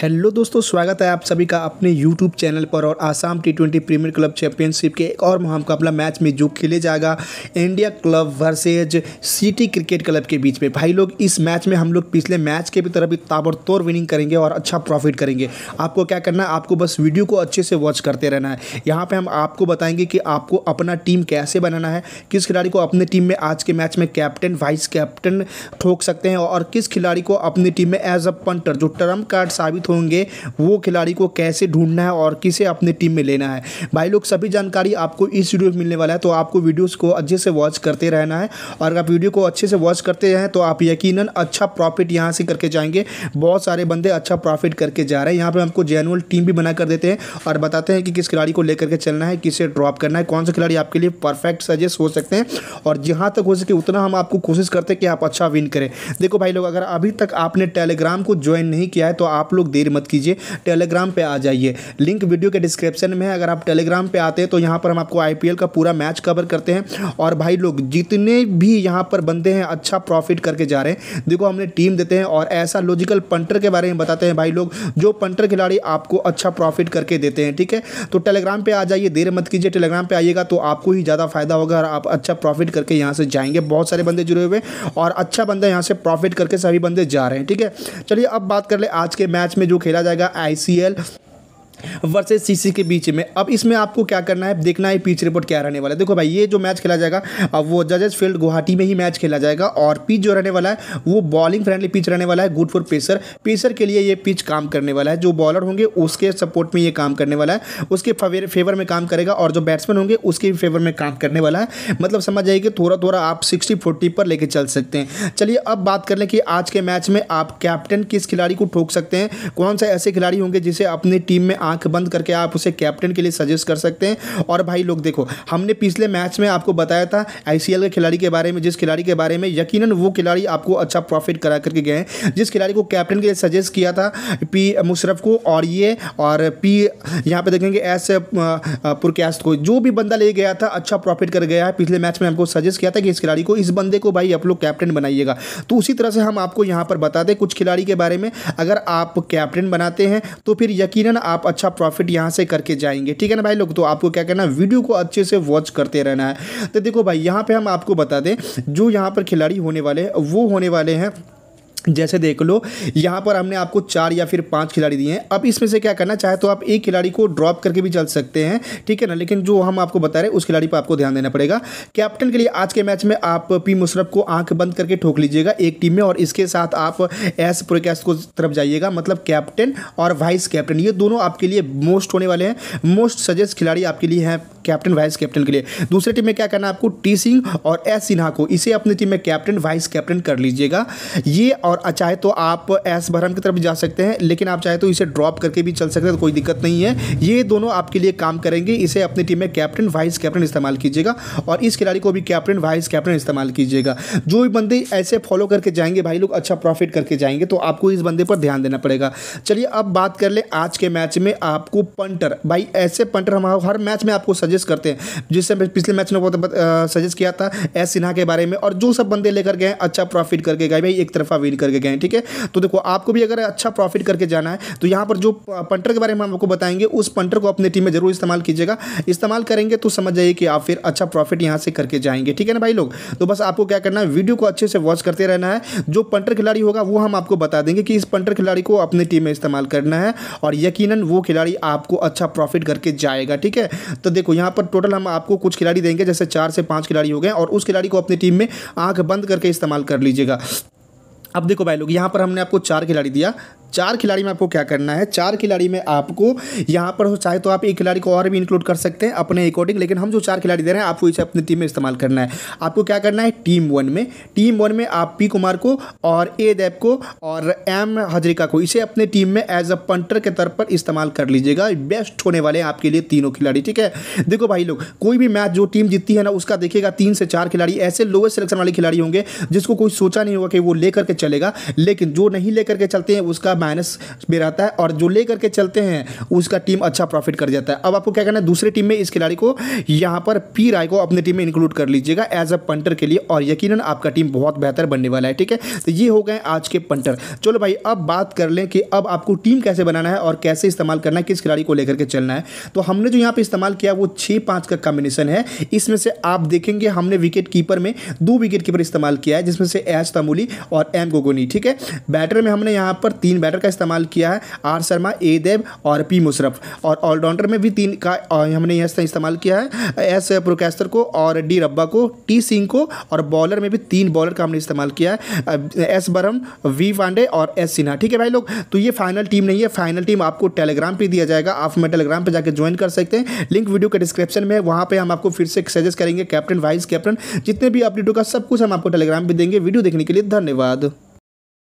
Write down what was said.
hello दोस्तों स्वागत है आप सभी का अपने यूट्यूब चैनल पर और Assam T twenty premier club championship के एक और महामुकाबला मैच में जो खेले जाएगा India club versus city cricket club के बीच में भाई लोग इस मैच में हम लोग पिछले मैच के भी तरफ भी ताबड़तोड़ विनिंग करेंगे और अच्छा प्रॉफिट करेंगे आपको क्या करना है आपको बस वीडियो को अच्छे से वॉच करते रहना है यहाँ पर हम आपको बताएंगे कि आपको अपना टीम कैसे बनाना है किस खिलाड़ी को अपने टीम में आज के मैच में कैप्टन वाइस कैप्टन ठोक सकते हैं और किस खिलाड़ी को अपनी टीम में एज अ पंटर जो टर्म कार्ड साबित होंगे वो खिलाड़ी को कैसे ढूंढना है और किसे अपनी टीम में लेना है भाई लोग सभी जानकारी आपको इस वीडियो में मिलने वाला है तो आपको वीडियोस को अच्छे से वॉच करते रहना है और अगर आप वीडियो को अच्छे से वॉच करते रहें तो आप यकीन अच्छा प्रॉफिट यहाँ से करके जाएंगे बहुत सारे बंदे अच्छा प्रॉफिट करके जा रहे हैं यहाँ पर हमको जेनुअल टीम भी बना कर देते हैं और बताते हैं कि किस खिलाड़ी को लेकर के चलना है किसे ड्रॉप करना है कौन सा खिलाड़ी आपके लिए परफेक्ट सजेस्ट हो सकते हैं और जहाँ तक हो सके उतना हम आपको कोशिश करते हैं कि आप अच्छा विन करें देखो भाई लोग अगर अभी तक आपने टेलीग्राम को ज्वाइन नहीं किया है तो आप लोग देर मत कीजिए टेलीग्राम पर आ जाइए लिंक वीडियो के डिस्क्रिप्शन में है अगर आप टेलीग्राम पर आते हैं तो यहाँ पर हम आपको आई का पूरा मैच कवर करते हैं और भाई लोग जितने भी यहाँ पर बंदे हैं अच्छा प्रॉफिट करके जा रहे हैं देखो हमने टीम देते हैं और ऐसा लॉजिकल पंटर के बारे में बताते हैं भाई लोग जो पंटर खिलाड़ी आपको अच्छा प्रॉफिट करके देते हैं ठीक है तो टेलीग्राम पे आ जाइए देर मत कीजिए टेलीग्राम पे आइएगा तो आपको ही ज़्यादा फायदा होगा और आप अच्छा प्रॉफिट करके यहाँ से जाएंगे बहुत सारे बंदे जुड़े हुए और अच्छा बंदा यहाँ से प्रॉफिट करके सभी बंदे जा रहे हैं ठीक है चलिए अब बात कर ले आज के मैच में जो खेला जाएगा आई वर्सेज सीसी के बीच में अब इसमें आपको क्या करना है देखना है पिच रिपोर्ट क्या रहने वाला है देखो भाई ये जो मैच खेला जाएगा अब वो जजेस फील्ड गुवाहाटी में ही मैच खेला जाएगा और पिच जो रहने वाला है वो बॉलिंग फ्रेंडली पिच रहने वाला है गुड फॉर पेसर पेसर के लिए ये पिच काम करने वाला है जो बॉलर होंगे उसके सपोर्ट में ये काम करने वाला है उसके फेवर में काम करेगा और जो बैट्समैन होंगे उसके भी फेवर में काम करने वाला है मतलब समझ जाइए कि थोड़ा थोड़ा आप सिक्सटी फोर्टी पर लेके चल सकते हैं चलिए अब बात कर लें कि आज के मैच में आप कैप्टन किस खिलाड़ी को ठोक सकते हैं कौन सा ऐसे खिलाड़ी होंगे जिसे अपनी टीम में आंख बंद करके आप उसे कैप्टन के लिए सजेस्ट कर सकते हैं और भाई लोग देखो हमने पिछले मैच में आपको बताया था आई के खिलाड़ी के बारे में जिस खिलाड़ी के बारे में यकीन वो खिलाड़ी आपको अच्छा प्रॉफिट करा करके गए हैं जिस खिलाड़ी को कैप्टन के लिए सजेस्ट किया था पी मुशरफ को और ये और पी यहाँ पे देखेंगे एस पुरकैस्ट को जो भी बंदा ले गया था अच्छा प्रॉफिट कर गया है पिछले मैच में हमको सजेस्ट किया था कि इस खिलाड़ी को इस बंदे को भाई आप लोग कैप्टन बनाइएगा तो उसी तरह से हम आपको यहाँ पर बता दें कुछ खिलाड़ी के बारे में अगर आप कैप्टन बनाते हैं तो फिर यकीन आप अच्छा प्रॉफिट यहाँ से करके जाएंगे ठीक है ना भाई लोग तो आपको क्या करना है वीडियो को अच्छे से वॉच करते रहना है तो देखो भाई यहाँ पर हम आपको बता दें जो यहाँ पर खिलाड़ी होने वाले वो होने वाले हैं जैसे देख लो यहाँ पर हमने आपको चार या फिर पांच खिलाड़ी दिए हैं अब इसमें से क्या करना चाहे तो आप एक खिलाड़ी को ड्रॉप करके भी चल सकते हैं ठीक है ना लेकिन जो हम आपको बता रहे हैं उस खिलाड़ी पर आपको ध्यान देना पड़ेगा कैप्टन के लिए आज के मैच में आप पी मुशरफ को आंख बंद करके ठोक लीजिएगा एक टीम में और इसके साथ आप एस प्रोकैस को तरफ जाइएगा मतलब कैप्टन और वाइस कैप्टन ये दोनों आपके लिए मोस्ट होने वाले हैं मोस्ट सजेस्ट खिलाड़ी आपके लिए हैं कैप्टन वाइस कैप्टन के लिए दूसरे टीम में क्या करना है आपको टी सिंह और एस सिन्हा को इसे अपनी टीम में कैप्टन वाइस कैप्टन कर लीजिएगा ये और चाहे तो आप एस भरम की तरफ जा सकते हैं लेकिन आप चाहे तो इसे ड्रॉप करके भी चल सकते हैं तो कोई दिक्कत नहीं है ये दोनों आपके लिए काम करेंगे इसे अपनी टीम में कैप्टन वाइस कैप्टन इस्तेमाल कीजिएगा और इस खिलाड़ी को भी कैप्टन वाइस कैप्टन इस्तेमाल कीजिएगा जो भी बंदे ऐसे फॉलो करके जाएंगे भाई लोग अच्छा प्रॉफिट करके जाएंगे तो आपको इस बंदे पर ध्यान देना पड़ेगा चलिए अब बात कर ले आज के मैच में आपको पंटर भाई ऐसे पंटर हम हर मैच में आपको सजेस्ट सजेस्ट करते हैं जिससे पिछले मैच में सजेस्ट किया था एस सिन्हा के बारे में और जो सब बंदे लेकर गए अच्छा प्रॉफिट करके गए भाई एक तरफा विन करके गए ठीक है तो देखो आपको भी अगर अच्छा प्रॉफिट करके जाना है तो यहाँ पर जो पंटर के बारे में हम आपको बताएंगे उस पंटर को अपनी टीम में जरूर इस्तेमाल कीजिएगा इस्तेमाल करेंगे तो समझ जाइए कि आप फिर अच्छा प्रॉफिट यहाँ से करके जाएंगे ठीक है ना भाई लोग तो बस आपको क्या करना है वीडियो को अच्छे से वॉच करते रहना है जो पंटर खिलाड़ी होगा वो हम आपको बता देंगे कि इस पंटर खिलाड़ी को अपने टीम में इस्तेमाल करना है और यकीनन वो खिलाड़ी आपको अच्छा प्रॉफिट करके जाएगा ठीक है तो देखो यहाँ पर टोटल हम आपको कुछ खिलाड़ी देंगे जैसे चार से पाँच खिलाड़ी हो गए और उस खिलाड़ी को अपनी टीम में आँख बंद करके इस्तेमाल कर लीजिएगा अब देखो भाई लोग यहाँ पर हमने आपको चार खिलाड़ी दिया चार खिलाड़ी में आपको क्या करना है चार खिलाड़ी में आपको यहाँ पर हो चाहे तो आप एक खिलाड़ी को और भी इंक्लूड कर सकते हैं अपने अकॉर्डिंग लेकिन हम जो चार खिलाड़ी दे रहे हैं आपको इसे अपनी टीम में इस्तेमाल करना है आपको क्या करना है टीम वन में टीम वन में आप पी कुमार को और ए देव को और एम हजरिका को इसे अपने टीम में एज अ पंटर के तौर पर इस्तेमाल कर लीजिएगा बेस्ट होने वाले हैं आपके लिए तीनों खिलाड़ी ठीक है देखो भाई लोग कोई भी मैच जो टीम जीतती है ना उसका देखिएगा तीन से चार खिलाड़ी ऐसे लोवेस्ट सिलेक्शन वाले खिलाड़ी होंगे जिसको कोई सोचा नहीं होगा कि वो लेकर के चलेगा लेकिन जो नहीं लेकर के चलते हैं उसका माइनस में रहता है और जो ले करके चलते हैं उसका टीम अच्छा प्रॉफिट कर जाता है अब आपको क्या करना है दूसरी टीम में इस खिलाड़ी को यहाँ पर पी राय को अपनी टीम में इंक्लूड कर लीजिएगा एज अ पंटर के लिए और यकीन आपका टीम बहुत बेहतर बनने वाला है ठीक है तो ये हो गए आज के पंटर चलो भाई अब बात कर लें कि अब आपको टीम कैसे बनाना है और कैसे इस्तेमाल करना है किस खिलाड़ी को लेकर के चलना है तो हमने जो यहाँ पर इस्तेमाल किया वो छः पाँच का कॉम्बिनेशन है इसमें से आप देखेंगे हमने विकेट कीपर में दो विकेट कीपर इस्तेमाल किया है जिसमें से एच तमूली और एम गोगोनी ठीक है बैटर में हमने यहाँ पर तीन बैटर का इस्तेमाल किया है आर शर्मा ए देव और पी मुशरफ और ऑलराउंडर में भी तीन का हमने यहाँ इस्तेमाल किया है एस प्रोकेस्टर को और डी रब्बा को टी सिंह को और बॉलर में भी तीन बॉलर का हमने इस्तेमाल किया है एस बरम वी पांडे और एस सिन्हा ठीक है भाई लोग तो ये फाइनल टीम नहीं है फाइनल टीम आपको टेलीग्राम पर दिया जाएगा आप हमें टेलीग्राम पर जाकर ज्वाइन कर सकते हैं लिंक वीडियो के डिस्क्रिप्शन में वहाँ पर हम आपको फिर से सजेस्ट करेंगे कैप्टन वाइस कैप्टन जितने भी अपडेट होगा सब कुछ हम आपको टेलीग्राम पर देंगे वीडियो देखने के लिए धन्यवाद